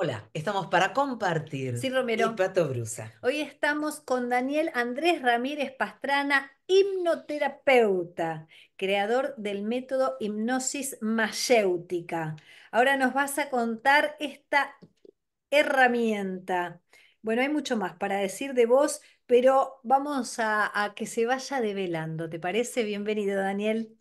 Hola, estamos para compartir. Sí, Romero. Pato Brusa. Hoy estamos con Daniel Andrés Ramírez Pastrana, hipnoterapeuta, creador del método hipnosis mayéutica. Ahora nos vas a contar esta herramienta. Bueno, hay mucho más para decir de vos, pero vamos a, a que se vaya develando. ¿Te parece? Bienvenido, Daniel.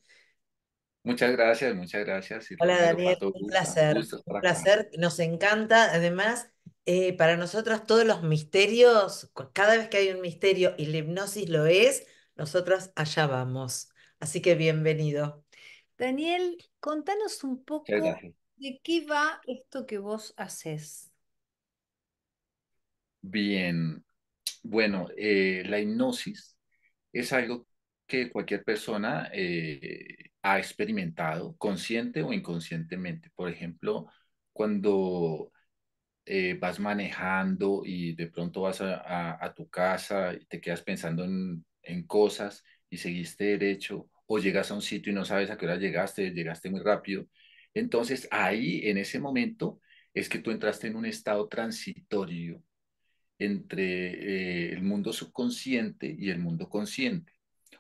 Muchas gracias, muchas gracias. Hola Daniel, un placer. un placer, nos encanta. Además, eh, para nosotros todos los misterios, cada vez que hay un misterio y la hipnosis lo es, nosotros allá vamos. Así que bienvenido. Daniel, contanos un poco de qué va esto que vos haces. Bien, bueno, eh, la hipnosis es algo que cualquier persona... Eh, ha experimentado consciente o inconscientemente. Por ejemplo, cuando eh, vas manejando y de pronto vas a, tu casa y te quedas pensando en, en cosas y seguiste derecho o llegas a un sitio y no sabes a qué hora llegaste, llegaste muy rápido. Entonces ahí, en ese momento, es que tú entraste en un estado transitorio entre eh, el mundo subconsciente y el mundo consciente,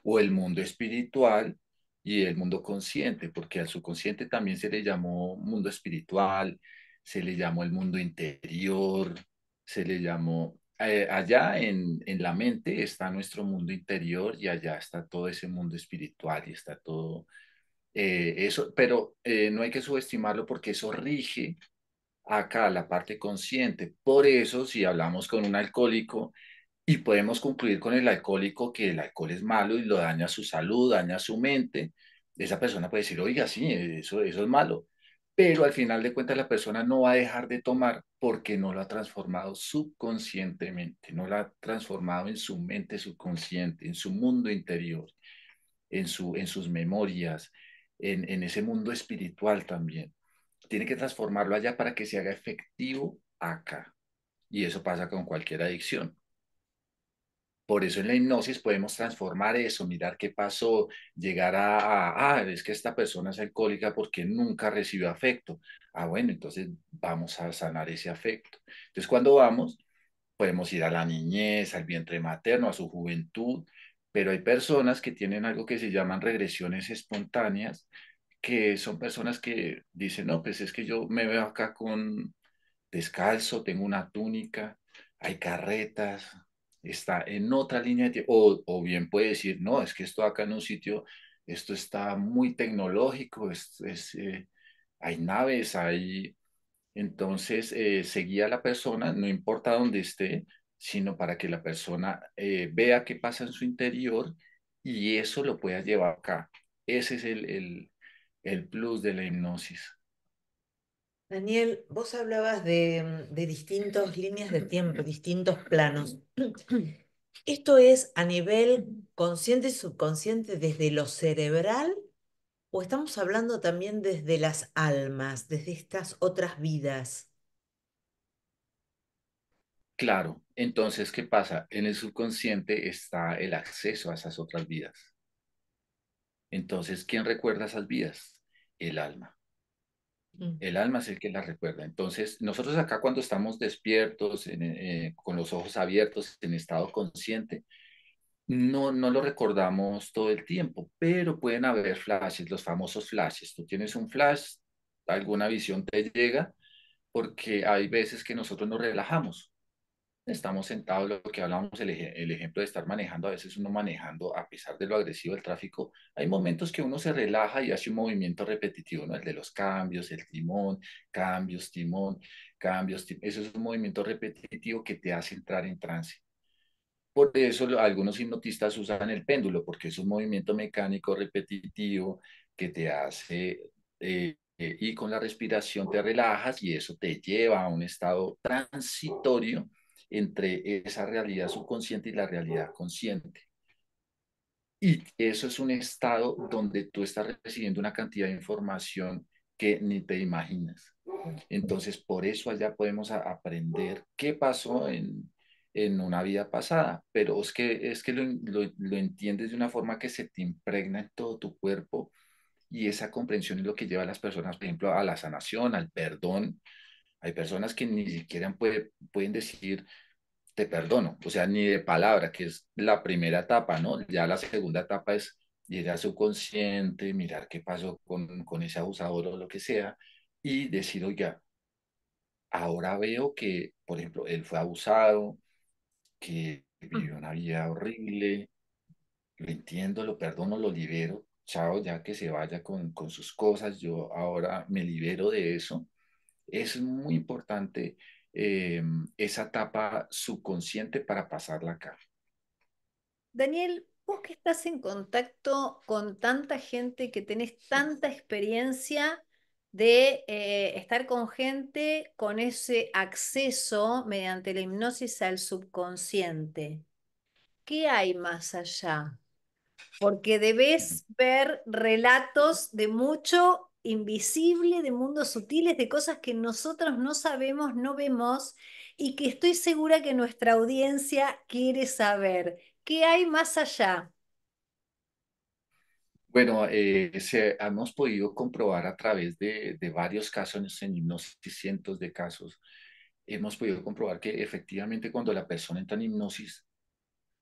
o el mundo espiritual y el mundo consciente, porque al subconsciente también se le llamó mundo espiritual, se le llamó el mundo interior, se le llamó... Eh, allá en, en la mente está nuestro mundo interior y allá está todo ese mundo espiritual y está todo eh, eso, pero eh, no hay que subestimarlo porque eso rige acá la parte consciente. Por eso, si hablamos con un alcohólico, y podemos concluir con el alcohólico que el alcohol es malo y lo daña su salud, daña su mente. Esa persona puede decir, oiga, sí, eso, eso es malo. Pero al final de cuentas la persona no va a dejar de tomar porque no lo ha transformado subconscientemente, no lo ha transformado en su mente subconsciente, en su mundo interior, en, su, en sus memorias, en, en ese mundo espiritual también. Tiene que transformarlo allá para que se haga efectivo acá. Y eso pasa con cualquier adicción por eso en la hipnosis podemos transformar eso, mirar qué pasó, llegar a, ah, es que esta persona es alcohólica porque nunca recibió afecto. Ah, bueno, entonces vamos a sanar ese afecto. Entonces cuando vamos, podemos ir a la niñez, al vientre materno, a su juventud, pero hay personas que tienen algo que se llaman regresiones espontáneas, que son personas que dicen, no, pues es que yo me veo acá con descalzo, tengo una túnica, hay carretas, está en otra línea de tiempo, o, bien puede decir, no, es que esto acá en un sitio, esto está muy tecnológico, eh, hay naves, hay... Entonces, eh, seguía a la persona, no importa dónde esté, sino para que la persona eh, vea qué pasa en su interior y eso lo pueda llevar acá. Ese es el, el, el plus de la hipnosis. Daniel, vos hablabas de, mm, distintas líneas de tiempo, distintos planos. ¿Esto es a nivel consciente y subconsciente desde lo cerebral o estamos hablando también desde las almas, desde estas otras vidas? Claro, entonces, ¿qué pasa? En el subconsciente está el acceso a esas otras vidas. Entonces, ¿quién recuerda esas vidas? El alma. Mm. El alma es el que la recuerda. Entonces, nosotros acá cuando estamos despiertos, eh, con los ojos abiertos, en estado consciente, no, no lo recordamos todo el tiempo, pero pueden haber flashes, los famosos flashes. Tú tienes un flash, alguna visión te llega, porque hay veces que nosotros nos relajamos estamos sentados, lo que hablábamos, el, ejemplo de estar manejando, a veces uno manejando, a pesar de lo agresivo del tráfico, hay momentos que uno se relaja y hace un movimiento repetitivo, ¿no? El de los cambios, el timón, cambios, timón, cambios, Eso es un movimiento repetitivo que te hace entrar en trance. Por eso algunos hipnotistas usan el péndulo, porque es un movimiento mecánico repetitivo que te hace... Eh, eh, y con la respiración te relajas y eso te lleva a un estado transitorio entre esa realidad subconsciente y la realidad consciente. Y eso es un estado donde tú estás recibiendo una cantidad de información que ni te imaginas. Entonces, por eso allá podemos aprender qué pasó en, una vida pasada, pero es que, es que lo, lo, entiendes de una forma que se te impregna en todo tu cuerpo y esa comprensión es lo que lleva a las personas, por ejemplo, a la sanación, al perdón, hay personas que ni siquiera pueden decir, te perdono, o sea, ni de palabra, que es la primera etapa, ¿no? Ya la segunda etapa es llegar a su consciente, mirar qué pasó con, con ese abusador o lo que sea, y decir, ya ahora veo que, por ejemplo, él fue abusado, que mm. vivió una vida horrible, lo entiendo, lo perdono, lo libero, chao, ya que se vaya con, con sus cosas, yo ahora me libero de eso es muy importante em, esa etapa subconsciente para pasarla acá. Daniel, vos que estás en contacto con tanta gente, que tenés tanta experiencia de eh, estar con gente con ese acceso mediante la hipnosis al subconsciente. ¿Qué hay más allá? Porque debes ver relatos de mucho invisible, de mundos sutiles, de cosas que nosotros no sabemos, no vemos y que estoy segura que nuestra audiencia quiere saber. ¿Qué hay más allá? Bueno, eh, se, hemos podido comprobar a través de, de varios casos en hipnosis, cientos de casos, hemos podido comprobar que efectivamente cuando la persona entra en hipnosis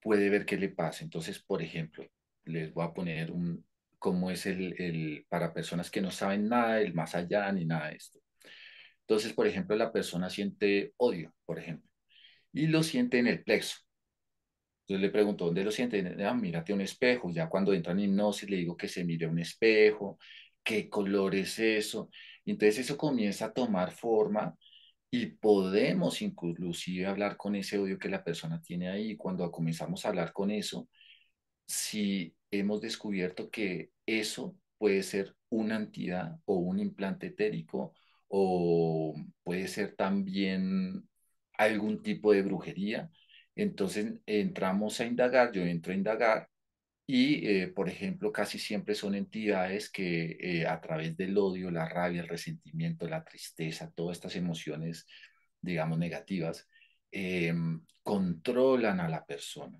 puede ver qué le pasa. Entonces, por ejemplo, les voy a poner un, como es el, el, para personas que no saben nada del más allá ni nada de esto. Entonces, por ejemplo, la persona siente odio, por ejemplo, y lo siente en el plexo. Entonces le pregunto, ¿dónde lo siente? Ah, mírate un espejo. Ya cuando entra en hipnosis le digo que se mire un espejo, qué color es eso. Entonces eso comienza a tomar forma y podemos inclusive hablar con ese odio que la persona tiene ahí. Cuando comenzamos a hablar con eso, si hemos descubierto que eso puede ser una entidad o un implante etérico o puede ser también algún tipo de brujería. Entonces entramos a indagar, yo entro a indagar y, eh, por ejemplo, casi siempre son entidades que eh, a través del odio, la rabia, el resentimiento, la tristeza, todas estas emociones, digamos, negativas, em, controlan a la persona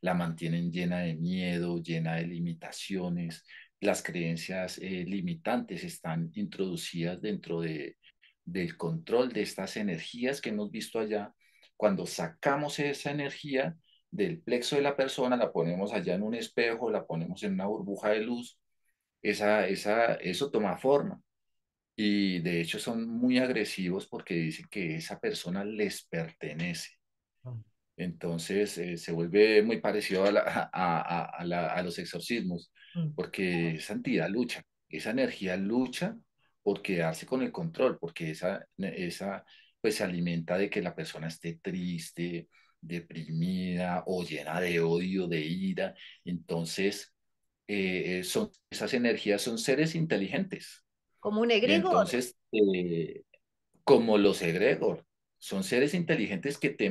la mantienen llena de miedo, llena de limitaciones. Las creencias eh, limitantes están introducidas dentro de, del control de estas energías que hemos visto allá. Cuando sacamos esa energía del plexo de la persona, la ponemos allá en un espejo, la ponemos en una burbuja de luz, esa, esa, eso toma forma. Y de hecho son muy agresivos porque dicen que esa persona les pertenece. Entonces eh, se vuelve muy parecido a, a, los exorcismos, mm, porque esa entidad lucha, esa energía lucha por quedarse con el control, porque esa, esa pues se alimenta de que la persona esté triste, deprimida o llena de odio, de ira. Entonces, eh, eh, son, esas energías son seres inteligentes. Como un egregor. Entonces, como los egregor, son seres inteligentes que te,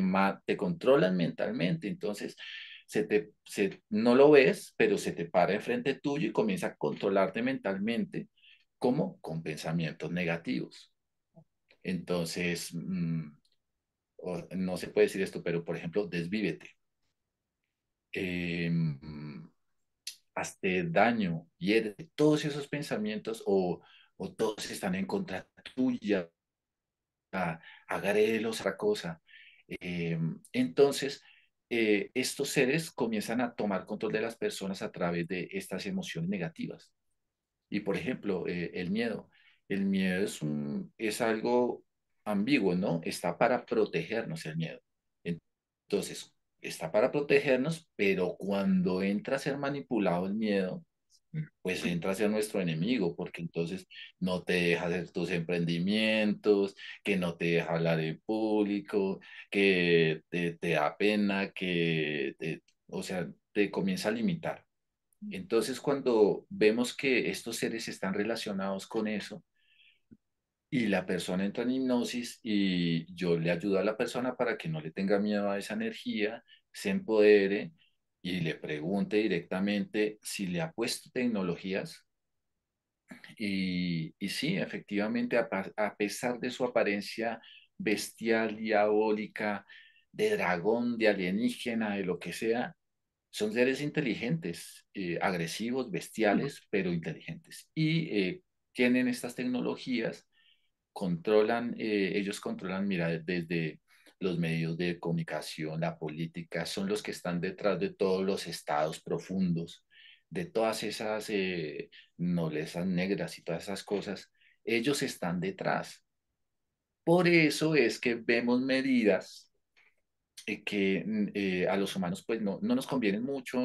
te controlan mentalmente. Entonces, se no lo ves, pero se te para enfrente tuyo y comienza a controlarte mentalmente, como con pensamientos negativos. Entonces, mm, no se puede decir esto, pero por ejemplo, desvívete. Em, hazte daño, Y todos esos pensamientos o, o todos están en contra tuya a, a otra cosa. Em, entonces, eh, estos seres comienzan a tomar control de las personas a través de estas emociones negativas. Y por ejemplo, eh, el miedo. El miedo es, es algo ambiguo, ¿no? Está para protegernos el miedo. Entonces, está para protegernos, pero cuando entra a ser manipulado el miedo, pues entra hacia nuestro enemigo, porque entonces no te deja hacer tus emprendimientos, que no te deja hablar en público, que te, te da pena, que, o sea, te comienza a limitar. Entonces, cuando vemos que estos seres están relacionados con eso, y la persona entra en hipnosis y yo le ayudo a la persona para que no le tenga miedo a esa energía, se empodere y le pregunte directamente si le ha puesto tecnologías. Y, y sí, efectivamente, a, pesar de su apariencia bestial, diabólica, de dragón, de alienígena, de lo que sea, son seres inteligentes, eh, agresivos, bestiales, pero inteligentes. Y eh, tienen estas tecnologías, controlan, eh, ellos controlan, mira, desde los medios de comunicación, la política, son los que están detrás de todos los estados profundos, de todas esas eh, negras y todas esas cosas. Ellos están detrás. Por eso es que vemos medidas eh, que mm, eh, a los humanos pues no, nos convienen mucho,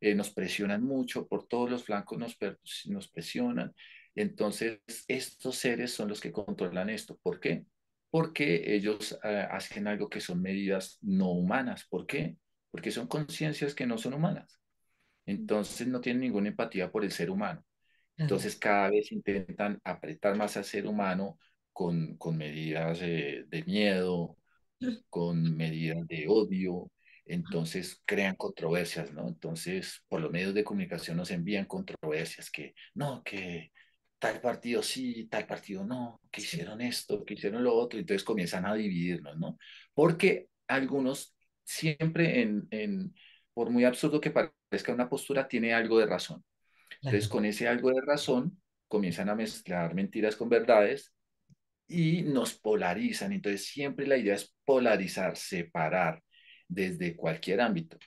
eh, nos presionan mucho, por todos los flancos nos presionan. Entonces, estos seres son los que controlan esto. ¿Por qué? porque ellos eh, hacen algo que son medidas no humanas. ¿Por qué? Porque son conciencias que no son humanas. Entonces no tienen ninguna empatía por el ser humano. Entonces cada vez intentan apretar más al ser humano con, con medidas eh, de miedo, con medidas de odio. Entonces crean controversias, ¿no? Entonces por los medios de comunicación nos envían controversias que no, que tal partido sí, tal partido no, que hicieron esto, que hicieron lo otro, y entonces comienzan a dividirnos, ¿no? Porque algunos siempre en, por muy absurdo que parezca una postura, tiene algo de razón. Entonces, con ese algo de razón, comienzan a mezclar mentiras con verdades y nos polarizan. Entonces, siempre la idea es polarizar, separar desde cualquier ámbito.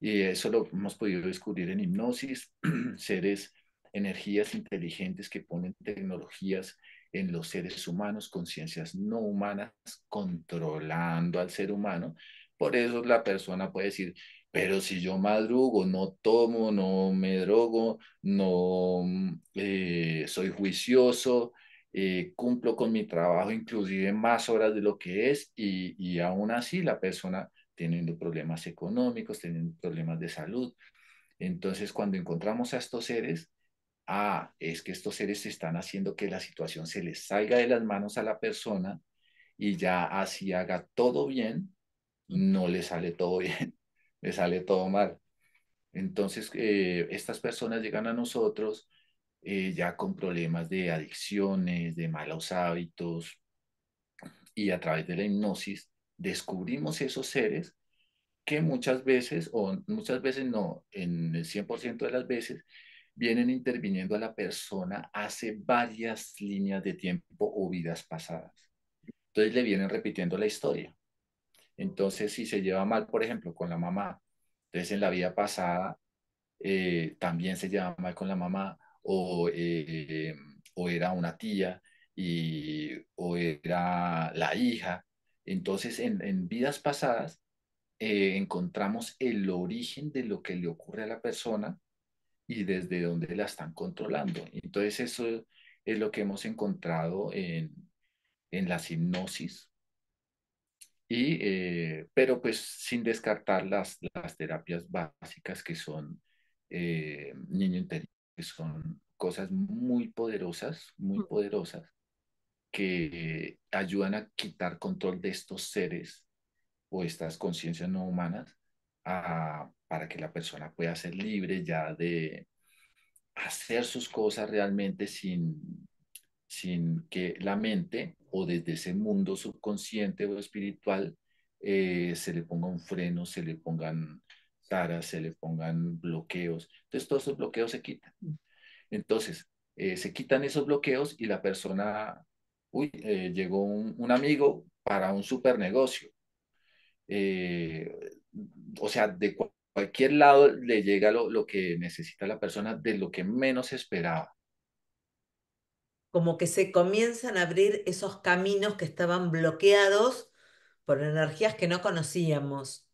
Y eso lo hemos podido descubrir en hipnosis, seres energías inteligentes que ponen tecnologías en los seres humanos, conciencias no humanas, controlando al ser humano. Por eso la persona puede decir, pero si yo madrugo, no tomo, no me drogo, no mm, eh, soy juicioso, eh, cumplo con mi trabajo inclusive más horas de lo que es y, y aún así la persona teniendo problemas económicos, teniendo problemas de salud. Entonces, cuando encontramos a estos seres, ah, es que estos seres están haciendo que la situación se les salga de las manos a la persona y ya así haga todo bien, no le sale todo bien, le sale todo mal. Entonces, eh, estas personas llegan a nosotros eh, ya con problemas de adicciones, de malos hábitos, y a través de la hipnosis descubrimos esos seres que muchas veces, o muchas veces no, en el 100% de las veces, vienen interviniendo a la persona hace varias líneas de tiempo o vidas pasadas. Entonces le vienen repitiendo la historia. Entonces, si se lleva mal, por ejemplo, con la mamá, entonces en la vida pasada eh, también se lleva mal con la mamá eh, o, era una tía y, o era la hija. Entonces, en, vidas pasadas eh, encontramos el origen de lo que le ocurre a la persona y desde dónde la están controlando. Entonces eso es lo que hemos encontrado en, en hipnosis, y, eh, pero pues sin descartar las, las terapias básicas que son eh, niño interior, que son cosas muy poderosas, muy poderosas, que ayudan a quitar control de estos seres o estas conciencias no humanas a para que la persona pueda ser libre ya de hacer sus cosas realmente sin, sin que la mente o desde ese mundo subconsciente o espiritual eh, se le ponga un freno, se le pongan taras, se le pongan bloqueos. Entonces todos esos bloqueos se quitan. Entonces eh, se quitan esos bloqueos y la persona, uy, eh, llegó un, amigo para un super negocio. o sea, de cualquier lado le llega lo, lo que necesita la persona de lo que menos esperaba. Como que se comienzan a abrir esos caminos que estaban bloqueados por energías que no conocíamos.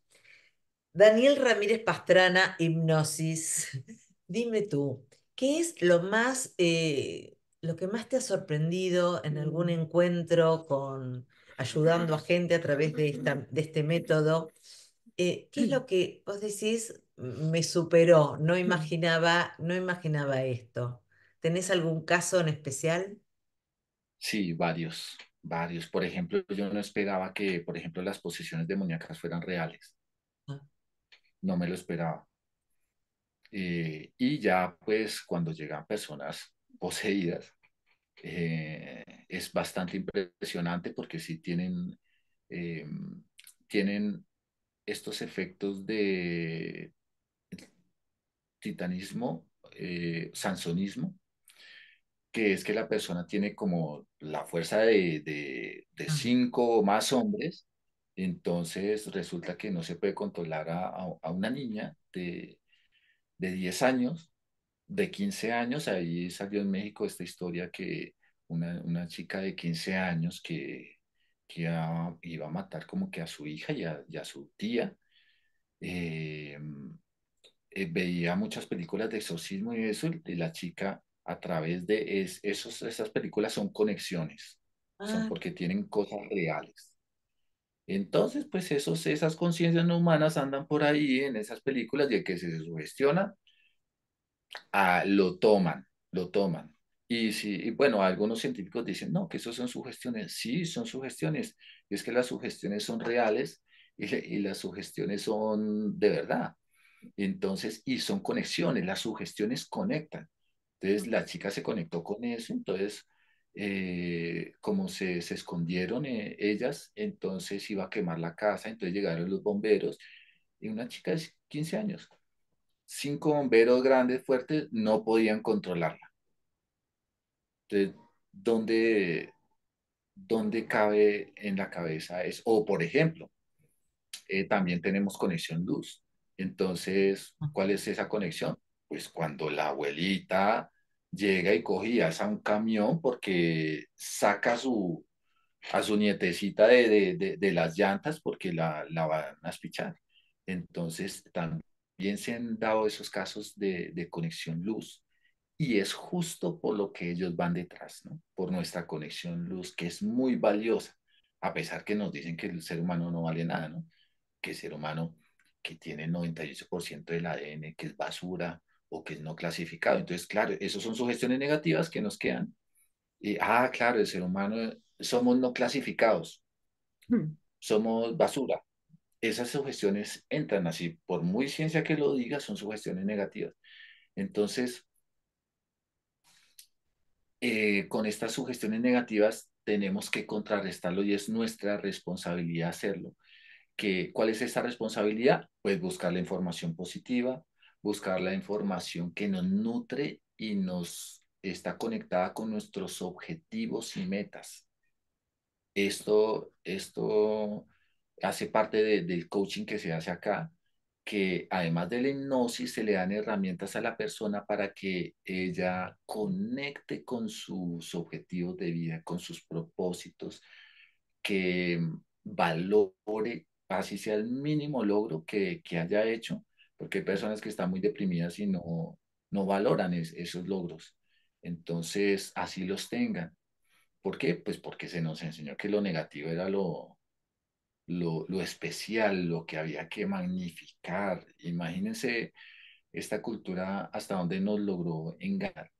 Daniel Ramírez Pastrana, Hipnosis. Dime tú, ¿qué es lo más, eh, lo que más te ha sorprendido en algún encuentro con ayudando a gente a través de, esta, de este método? Eh, ¿qué es mm. lo que vos decís me superó? No mm. imaginaba, no imaginaba esto. ¿Tenés algún caso en especial? Sí, varios, varios. Por ejemplo, yo no esperaba que, por ejemplo, las posesiones demoníacas fueran reales. Ah. No me lo esperaba. Eh, y ya, pues, cuando llegan personas poseídas, eh, es bastante impresionante porque sí tienen, em, tienen estos efectos de titanismo, eh, sansonismo, que es que la persona tiene como la fuerza de, cinco o más hombres, entonces resulta que no se puede controlar a, una niña de, de 10 años, de 15 años, ahí salió en México esta historia que una, una chica de 15 años que que iba a matar como que a su hija y a, su tía. Em, eh, veía muchas películas de exorcismo y eso, y la chica a través de esos, esas películas son conexiones, son ah, porque tienen cosas reales. Entonces, pues esos, esas conciencias no humanas andan por ahí en esas películas y el que se sugestiona, ah, lo toman, lo toman. Y, si, y bueno, algunos científicos dicen, no, que eso son sugestiones. Sí, son sugestiones. es que las sugestiones son reales y, las sugestiones son de verdad. Entonces, y son conexiones, las sugestiones conectan. Entonces, la chica se conectó con eso, entonces, eh, como se, escondieron eh, ellas, entonces iba a quemar la casa, entonces llegaron los bomberos, y una chica de 15 años, cinco bomberos grandes, fuertes, no podían controlarla. Entonces, ¿dónde, cabe en la cabeza eso? O, por ejemplo, eh, también tenemos conexión luz. Entonces, ah. ¿cuál es esa conexión? Pues cuando la abuelita llega y cogía a un camión porque saca a su, nietecita de, las llantas porque la, la, van a espichar. Entonces, también se han dado esos casos de, conexión luz. Y es justo por lo que ellos van detrás, ¿no? Por nuestra conexión luz, que es muy valiosa, a pesar que nos dicen que el ser humano no vale nada, ¿no? Que el ser humano que tiene 98% del ADN, que es basura o que es no clasificado. Entonces, claro, esas son sugestiones negativas que nos quedan. ah, claro, el ser humano somos no clasificados, hmm. somos basura. Esas sugestiones entran así, por muy ciencia que lo diga, son sugestiones negativas. Entonces, eh, con estas sugestiones negativas tenemos que contrarrestarlo y es nuestra responsabilidad hacerlo. ¿Qué, ¿Cuál es esa responsabilidad? Pues buscar la información positiva, buscar la información que nos nutre y nos está conectada con nuestros objetivos y metas. Esto, esto hace parte del coaching que se hace acá que además de la hipnosis se le dan herramientas a la persona para que ella conecte con sus objetivos de vida, con sus propósitos, que valore, así sea el mínimo logro que, que haya hecho, porque hay personas que están muy deprimidas y no, no valoran esos logros. Entonces, así los tengan. ¿Por qué? Pues porque se nos enseñó que lo negativo era lo, lo, especial, lo que había que magnificar. Imagínense esta cultura hasta donde nos logró engañar,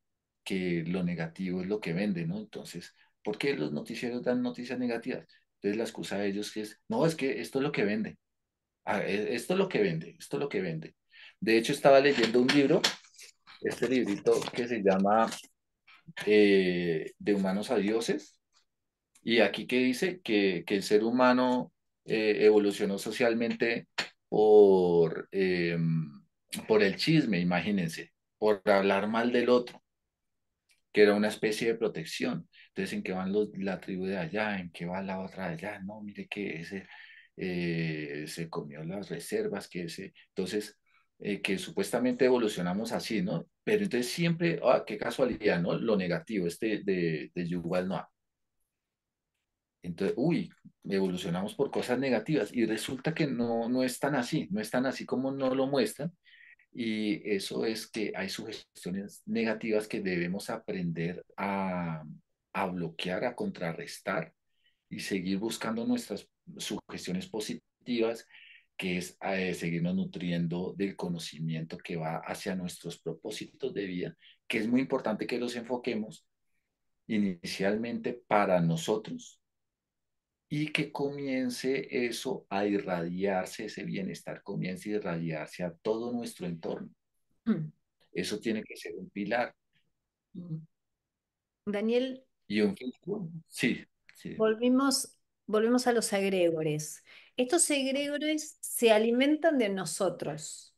que lo negativo es lo que vende, ¿no? Entonces, ¿por qué los noticieros dan noticias negativas? Entonces la excusa de ellos es, no, es que esto es lo que vende. Ah, e, esto es lo que vende, esto es lo que vende. De hecho, estaba leyendo un libro, este librito que se llama eh, De humanos a dioses, y aquí que dice que, que el ser humano eh, evolucionó socialmente por, em, por el chisme, imagínense, por hablar mal del otro, que era una especie de protección. Entonces, ¿en qué van los, la tribu de allá? ¿En qué va la otra de allá? No, mire que ese eh, se comió las reservas, que ese... Entonces, eh, que supuestamente evolucionamos así, ¿no? Pero entonces siempre, ah, qué casualidad, ¿no? Lo negativo, este de, de Yuval Noah. Entonces, uy, evolucionamos por cosas negativas y resulta que no, no es tan así, no es tan así como no lo muestran. Y eso es que hay sugestiones negativas que debemos aprender a, a bloquear, a contrarrestar y seguir buscando nuestras sugestiones positivas, que es eh, seguirnos nutriendo del conocimiento que va hacia nuestros propósitos de vida, que es muy importante que los enfoquemos inicialmente para nosotros y que comience eso a irradiarse, ese bienestar comience a irradiarse a todo nuestro entorno. Mm. Eso tiene que ser un pilar. Mm. Daniel. Y un sí, sí. Volvimos, volvemos a los egregores. Estos egregores se alimentan de nosotros.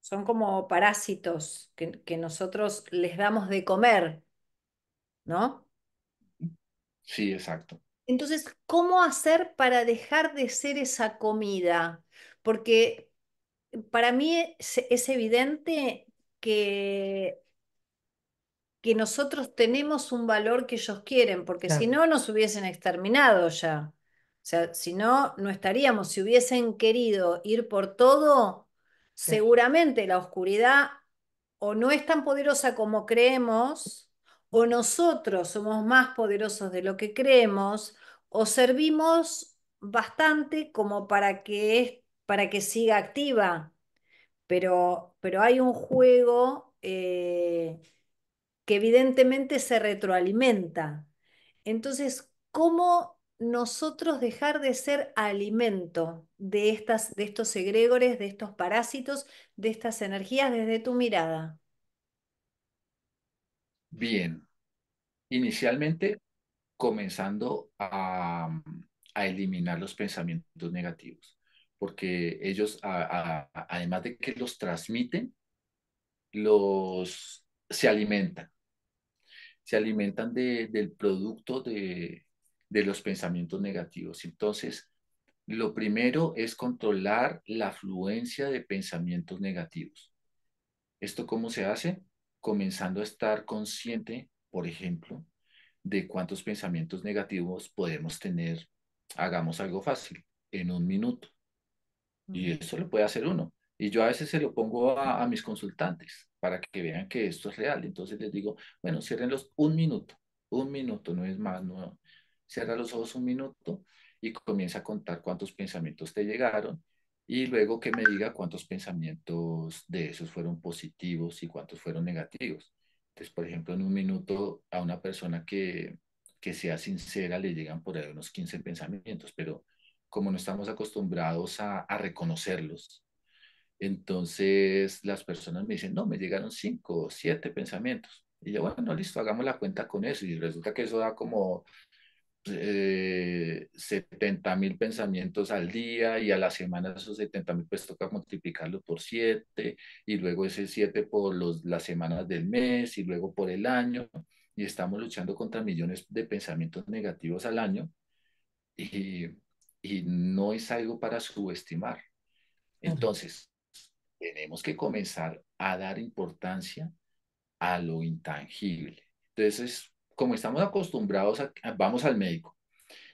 Son como parásitos que, que nosotros les damos de comer, ¿no? Sí, exacto. Entonces, ¿cómo hacer para dejar de ser esa comida? Porque para mí es, evidente que, que nosotros tenemos un valor que ellos quieren, porque si no nos hubiesen exterminado ya. O sea, si no, no estaríamos. Si hubiesen querido ir por todo, seguramente la oscuridad o no es tan poderosa como creemos, o nosotros somos más poderosos de lo que creemos, o servimos bastante como para que, para que siga activa. Pero, pero hay un juego eh, que evidentemente se retroalimenta. Entonces, ¿cómo nosotros dejar de ser alimento de, estas, de estos egregores, de estos parásitos, de estas energías desde tu mirada? Bien, Inicialmente, comenzando mm, a, eliminar los pensamientos negativos, porque ellos, además de que los transmiten, los se alimentan, se alimentan del producto de, de los pensamientos negativos. Entonces, lo primero es controlar la afluencia de pensamientos negativos. ¿Esto cómo se hace? Comenzando a estar consciente por ejemplo, de cuántos pensamientos negativos podemos tener. Hagamos algo fácil, en un minuto. Y eso lo puede hacer uno. Y yo a veces se lo pongo a, mis consultantes para que vean que esto es real. Entonces les digo, bueno, ciérrenlos un minuto, un minuto, no es más, no. Cierra los ojos un minuto y comienza a contar cuántos pensamientos te llegaron y luego que me diga cuántos pensamientos de esos fueron positivos y cuántos fueron negativos. Entonces, por ejemplo, en un minuto a una persona que, que sea sincera le llegan por ahí unos 15 pensamientos, pero como no estamos acostumbrados a, a reconocerlos, entonces las personas me dicen, no, me llegaron 5 o 7 pensamientos. Y yo, bueno, listo, hagamos la cuenta con eso. Y resulta que eso da como eh, setenta 70 mil pensamientos al día y a la semana esos 70 mil pues toca multiplicarlo por 7 y luego ese 7 por los, las semanas del mes y luego por el año y estamos luchando contra millones de pensamientos negativos al año y, y no es algo para subestimar. Entonces, tenemos que comenzar a dar importancia a lo intangible. Entonces, como estamos acostumbrados, vamos al médico.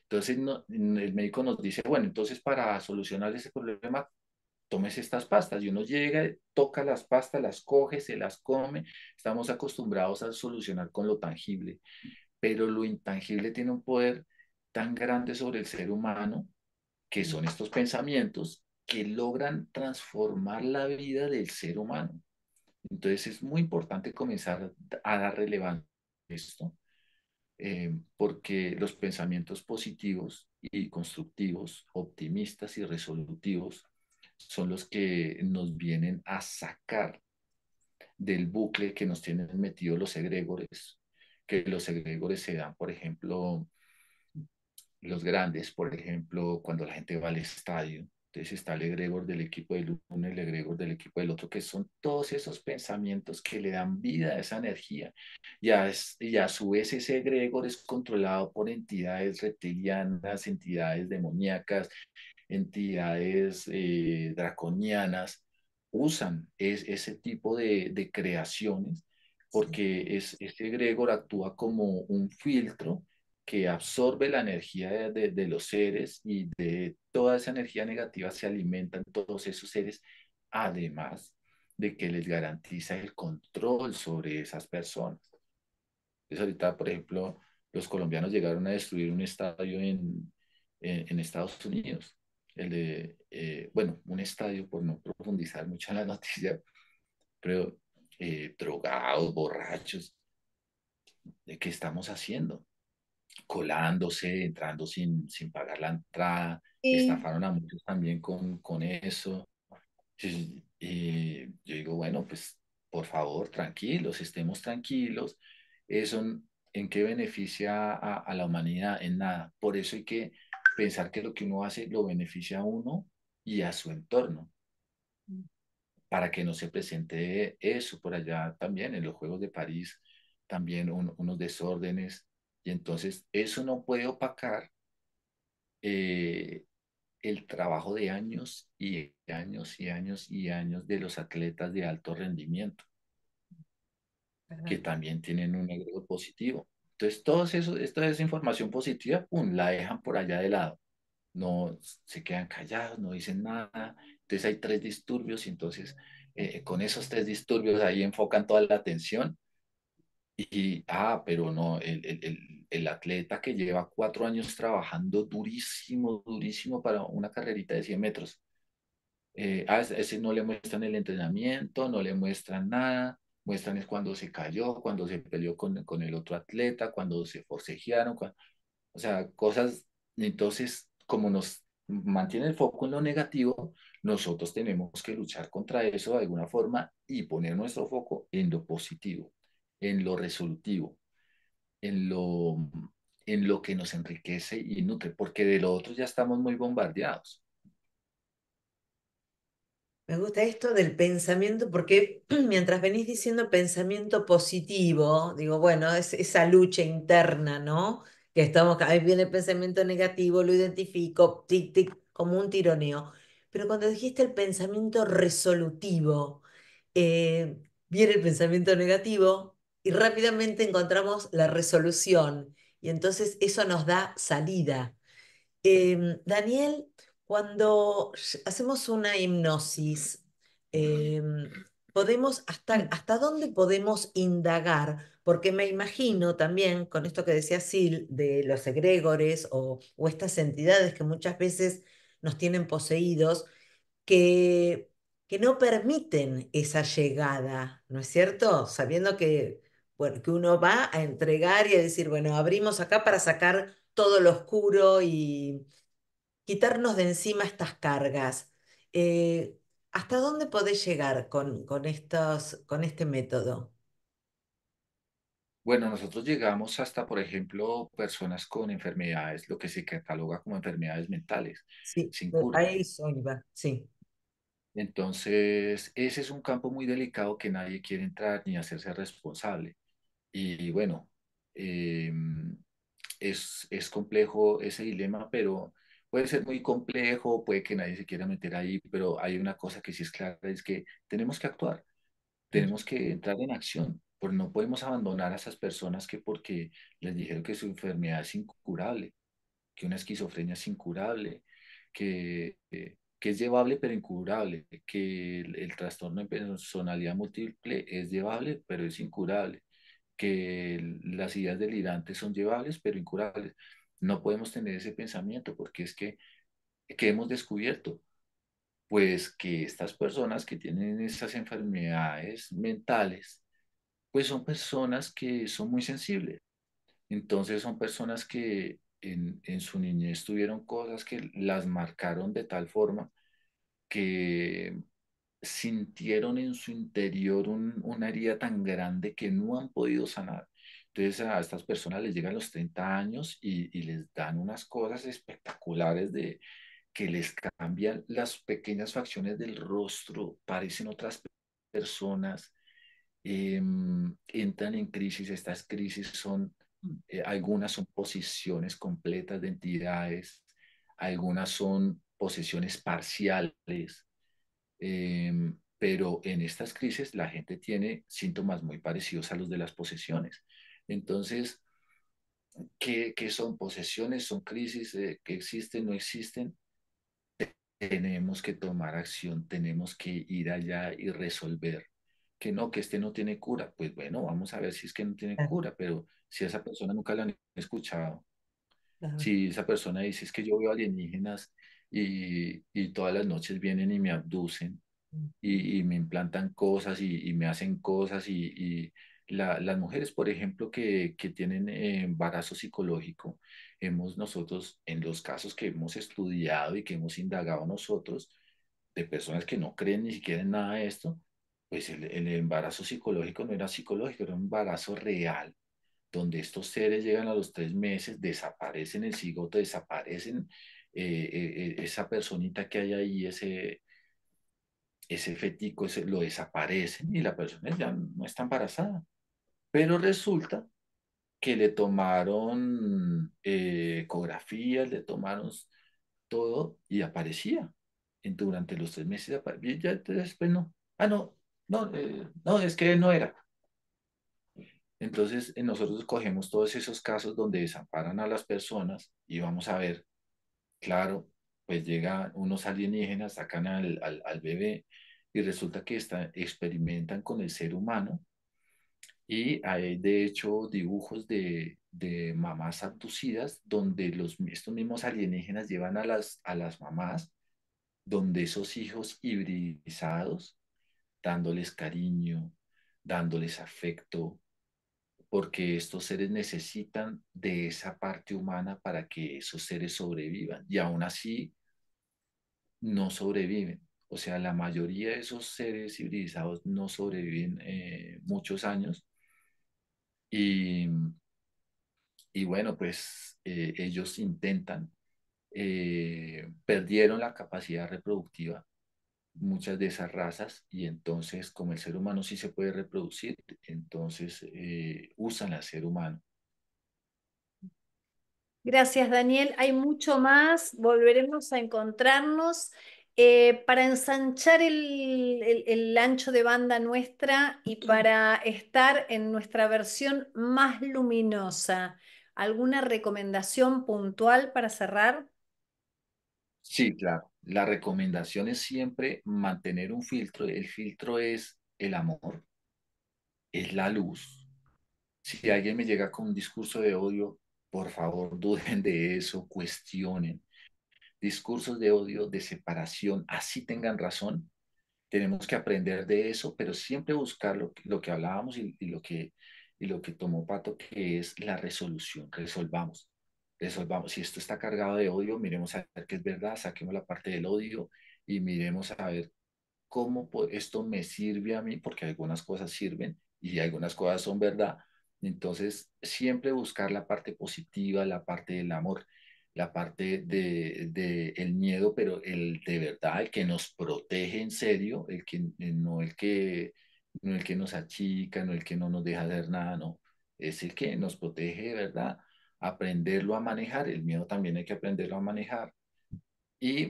Entonces el médico nos dice, bueno, entonces para solucionar ese problema, tomes estas pastas. Y uno llega, toca las pastas, las coge, se las come. Estamos acostumbrados a solucionar con lo tangible, pero lo intangible tiene un poder tan grande sobre el ser humano, que son estos pensamientos que logran transformar la vida del ser humano. Entonces es muy importante comenzar a dar relevancia a esto eh, porque los pensamientos positivos y constructivos, optimistas y resolutivos, son los que nos vienen a sacar del bucle que nos tienen metidos los egregores, que los egregores se dan, por ejemplo, los grandes, por ejemplo, cuando la gente va al estadio, entonces está el egregor del equipo del uno, el egregor del equipo del otro, que son todos esos pensamientos que le dan vida a esa energía. Y a, su vez ese egregor es controlado por entidades reptilianas, entidades demoníacas, entidades eh, draconianas. Usan ese tipo de, creaciones porque ese egregor actúa como un filtro que absorbe la energía de, los seres y de toda esa energía negativa se alimentan todos esos seres, además de que les garantiza el control sobre esas personas. Entonces ahorita, por ejemplo, los colombianos llegaron a destruir un estadio en, Estados Unidos. El de, eh, bueno, un estadio, por no profundizar mucho en la noticia, pero eh, drogados, borrachos, ¿de qué estamos haciendo? colándose, entrando sin, sin pagar la entrada, estafaron a muchos también con, con eso. Y, eh, yo digo, bueno, pues por favor, tranquilos, estemos tranquilos. Eso en qué beneficia a, la humanidad, en nada. Por eso hay que pensar que lo que uno hace lo beneficia a uno y a su entorno, mm. para que no se presente eso por allá también, en los Juegos de París, también unos desórdenes y entonces eso no puede opacar eh, el trabajo de años y años y años y años de los atletas de alto rendimiento, que también tienen un agregado positivo. Entonces, toda esa información positiva, ¡pum!, la dejan por allá de lado. No se quedan callados, no dicen nada. Entonces hay tres disturbios y entonces eh, con esos tres disturbios ahí enfocan toda la atención y, ah, pero no, el, atleta que lleva cuatro años trabajando durísimo, durísimo para una carrerita de 100 metros. Eh, a ese no le muestran el entrenamiento, no le muestran nada, muestran es cuando se cayó, cuando se peleó con, el otro atleta, cuando se forcejearon, o sea, cosas. Entonces, como nos mantiene el foco en lo negativo, nosotros tenemos que luchar contra eso de alguna forma y poner nuestro foco en lo positivo en lo resolutivo, en lo, en lo que nos enriquece y nutre, porque de lo otro ya estamos muy bombardeados. Me gusta esto del pensamiento, porque mientras venís diciendo pensamiento positivo, digo, bueno, es esa lucha interna, ¿no? Que estamos, vez viene el pensamiento negativo, lo identifico, tic, tic, como un tironeo. Pero cuando dijiste el pensamiento resolutivo, eh, viene el pensamiento negativo, y rápidamente encontramos la resolución y entonces eso nos da salida. Em, Daniel, cuando hacemos una hipnosis, em, podemos hasta, mm. hasta, dónde podemos indagar, porque me imagino también con esto que decía Sil de los egregores o, estas entidades que muchas veces nos tienen poseídos, que, que no permiten esa llegada, ¿no es cierto? Sabiendo que bueno, que uno va a entregar y a decir, bueno, abrimos acá para sacar todo lo oscuro y quitarnos de encima estas cargas. Eh, ¿Hasta dónde podés llegar con, con, estos, con este método? Bueno, nosotros llegamos hasta, por ejemplo, personas con enfermedades, lo que se cataloga como enfermedades mentales, sí, sin Ahí son, sí. Entonces, ese es un campo muy delicado que nadie quiere entrar ni hacerse responsable. Y bueno, em, es, es complejo ese dilema, pero puede ser muy complejo, puede que nadie se quiera meter ahí, pero hay una cosa que sí es clara, es que tenemos que actuar, tenemos que entrar en acción, porque no podemos abandonar a esas personas que porque les dijeron que su enfermedad es incurable, que una esquizofrenia es incurable, que, eh, que es llevable pero incurable, que el, el trastorno de personalidad múltiple es llevable pero es incurable, que las ideas delirantes son llevables pero incurables. No podemos tener ese pensamiento porque es que, que hemos descubierto pues que estas personas que tienen estas enfermedades mentales, pues son personas que son muy sensibles. Entonces son personas que en, en, su niñez tuvieron cosas que las marcaron de tal forma que sintieron en su interior un, una herida tan grande que no han podido sanar. Entonces a estas personas les llegan los 30 años y, les dan unas cosas espectaculares de que les cambian las pequeñas facciones del rostro, parecen otras personas, em, entran en crisis, estas crisis son, eh, algunas son posiciones completas de entidades, algunas son posiciones parciales, Em, pero en estas crisis la gente tiene síntomas muy parecidos a los de las posesiones. Entonces, ¿qué, son posesiones? ¿Son crisis? Eh, que existen? ¿No existen? Tenemos que tomar acción, tenemos que ir allá y resolver. Que no, que este no tiene cura. Pues bueno, vamos a ver si es que no tiene cura, pero si esa persona nunca la han escuchado, si esa persona dice es que yo veo alienígenas y, y todas las noches vienen y me abducen y, y me implantan cosas y, y me hacen cosas y, las mujeres, por ejemplo, que, que tienen eh, embarazo psicológico, hemos nosotros, en los casos que hemos estudiado y que hemos indagado nosotros, de personas que no creen ni siquiera en nada de esto, pues el, el, embarazo psicológico no era psicológico, era un embarazo real, donde estos seres llegan a los tres meses, desaparecen el cigoto, desaparecen eh, e, e, esa personita que hay ahí, ese, ese fetico, lo desaparecen y la persona ya no está embarazada. Pero resulta que le tomaron eh, ecografías, le tomaron todo y aparecía. En, durante los tres meses, y ya después no. Ah, no, no, eh, es que no era. Entonces, nosotros cogemos todos esos casos donde desamparan a las personas y vamos a ver Claro, pues llega unos alienígenas, sacan al, al, bebé y resulta que experimentan con el ser humano y hay de hecho dibujos de, de mamás abducidas donde los, estos mismos alienígenas llevan a las, a las mamás donde esos hijos hibridizados, dándoles cariño, dándoles afecto, porque estos seres necesitan de esa parte humana para que esos seres sobrevivan y aún así no sobreviven. O sea, la mayoría de esos seres civilizados no sobreviven eh, muchos años y, y bueno, pues eh, ellos intentan, eh, perdieron la capacidad reproductiva muchas de esas razas y entonces como el ser humano sí se puede reproducir, entonces eh, usan al ser humano. Gracias Daniel, hay mucho más, volveremos a encontrarnos eh, para ensanchar el, el ancho de banda nuestra y para estar en nuestra versión más luminosa. ¿Alguna recomendación puntual para cerrar? Sí, claro. La recomendación es siempre mantener un filtro. El filtro es el amor, es la luz. Si alguien me llega con un discurso de odio, por favor, duden de eso, cuestionen. Discursos de odio, de separación, así tengan razón. Tenemos que aprender de eso, pero siempre buscar lo, que hablábamos y, lo que, y lo que tomó Pato, que es la resolución. Resolvamos vamos si esto está cargado de odio, miremos a ver qué es verdad, saquemos la parte del odio y miremos a ver cómo esto me sirve a mí, porque algunas cosas sirven y algunas cosas son verdad. Entonces, siempre buscar la parte positiva, la parte del amor, la parte del de, el miedo, pero el de verdad, el que nos protege en serio, el que eh, no el que no el que nos achica, no el que no nos deja hacer nada, no, es el que nos protege de verdad aprenderlo a manejar, el miedo también hay que aprenderlo a manejar y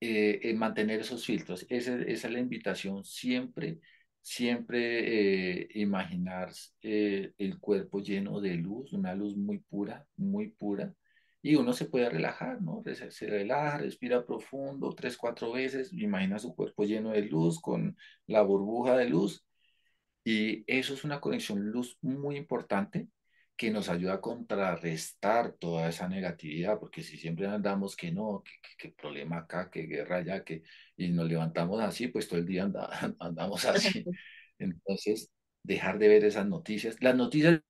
eh, eh, mantener esos filtros. Esa, es la invitación siempre, siempre eh, imaginar el cuerpo lleno de luz, una luz muy pura, muy pura, y uno se puede relajar, ¿no? Se, se relaja, respira profundo tres, cuatro veces, imagina su cuerpo lleno de luz, con la burbuja de luz, y eso es una conexión luz muy importante que nos ayuda a contrarrestar toda esa negatividad, porque si siempre andamos que no, que, problema acá, que guerra allá, que, y nos levantamos así, pues todo el día andamos así. Entonces, dejar de ver esas noticias. Las noticias,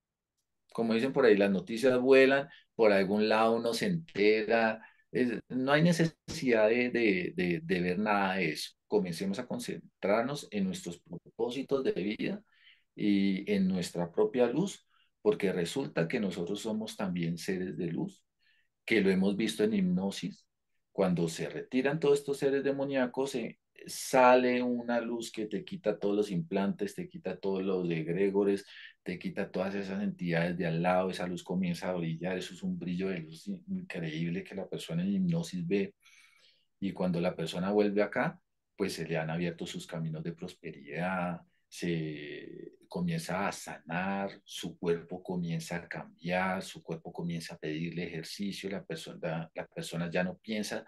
como dicen por ahí, las noticias vuelan, por algún lado uno se entera, no hay necesidad de, de, de ver nada de eso. Comencemos a concentrarnos en nuestros propósitos de vida y en nuestra propia luz porque resulta que nosotros somos también seres de luz, que lo hemos visto en hipnosis. Cuando se retiran todos estos seres demoníacos, se eh, sale una luz que te quita todos los implantes, te quita todos los egregores, te quita todas esas entidades de al lado, esa luz comienza a brillar, eso es un brillo de luz increíble que la persona en hipnosis ve. Y cuando la persona vuelve acá, pues se le han abierto sus caminos de prosperidad, se comienza a sanar, su cuerpo comienza a cambiar, su cuerpo comienza a pedirle ejercicio, la persona, ya no piensa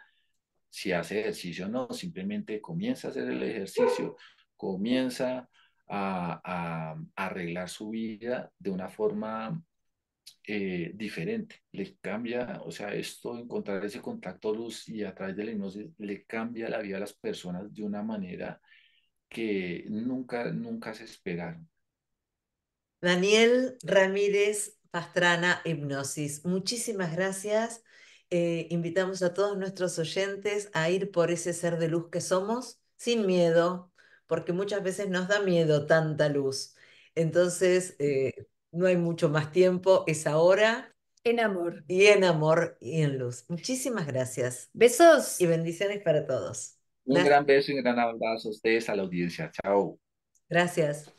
si hace ejercicio o no, simplemente comienza a hacer el ejercicio, comienza a, arreglar su vida de una forma eh, diferente, le cambia, o sea, esto, encontrar ese contacto luz y a través de la hipnosis, le cambia la vida a las personas de una manera que nunca, nunca se esperaron. Daniel Ramírez Pastrana, Hipnosis. Muchísimas gracias. Eh, invitamos a todos nuestros oyentes a ir por ese ser de luz que somos sin miedo, porque muchas veces nos da miedo tanta luz. Entonces, eh, no hay mucho más tiempo, es ahora. En amor. Y en amor y en luz. Muchísimas gracias. Besos. Y bendiciones para todos. Un gran beso y un gran abrazo a ustedes, a la audiencia. Chao. Gracias.